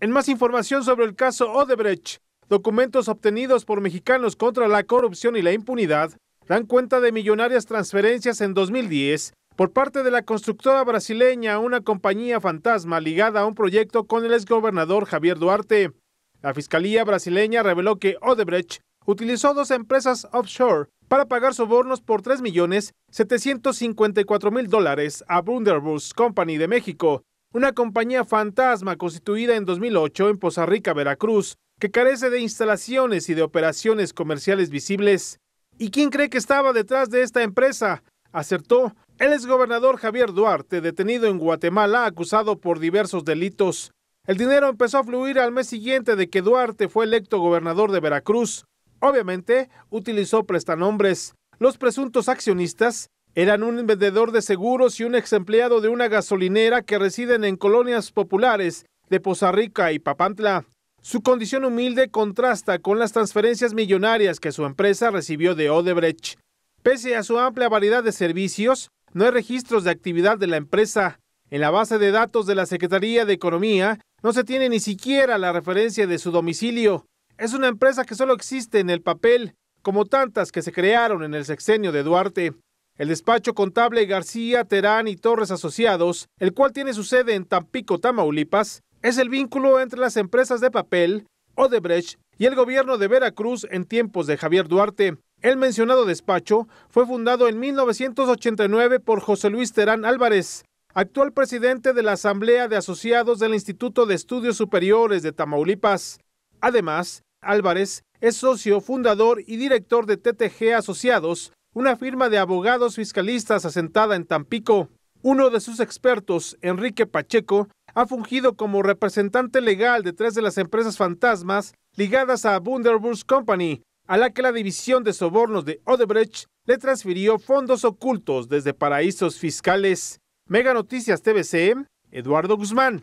En más información sobre el caso Odebrecht, documentos obtenidos por mexicanos contra la corrupción y la impunidad dan cuenta de millonarias transferencias en 2010 por parte de la constructora brasileña a una compañía fantasma ligada a un proyecto con el exgobernador Javier Duarte. La Fiscalía brasileña reveló que Odebrecht utilizó dos empresas offshore para pagar sobornos por 3.754.000 dólares a Brunderbus Company de México una compañía fantasma constituida en 2008 en Poza Rica, Veracruz, que carece de instalaciones y de operaciones comerciales visibles. ¿Y quién cree que estaba detrás de esta empresa? Acertó el exgobernador Javier Duarte, detenido en Guatemala, acusado por diversos delitos. El dinero empezó a fluir al mes siguiente de que Duarte fue electo gobernador de Veracruz. Obviamente, utilizó prestanombres. Los presuntos accionistas eran un vendedor de seguros y un ex empleado de una gasolinera que residen en colonias populares de Poza Rica y Papantla. Su condición humilde contrasta con las transferencias millonarias que su empresa recibió de Odebrecht. Pese a su amplia variedad de servicios, no hay registros de actividad de la empresa. En la base de datos de la Secretaría de Economía no se tiene ni siquiera la referencia de su domicilio. Es una empresa que solo existe en el papel, como tantas que se crearon en el sexenio de Duarte. El despacho contable García, Terán y Torres Asociados, el cual tiene su sede en Tampico, Tamaulipas, es el vínculo entre las empresas de papel, Odebrecht y el gobierno de Veracruz en tiempos de Javier Duarte. El mencionado despacho fue fundado en 1989 por José Luis Terán Álvarez, actual presidente de la Asamblea de Asociados del Instituto de Estudios Superiores de Tamaulipas. Además, Álvarez es socio, fundador y director de TTG Asociados, una firma de abogados fiscalistas asentada en Tampico. Uno de sus expertos, Enrique Pacheco, ha fungido como representante legal de tres de las empresas fantasmas ligadas a Bunderburs Company, a la que la división de sobornos de Odebrecht le transfirió fondos ocultos desde paraísos fiscales. Mega Noticias TVC, Eduardo Guzmán.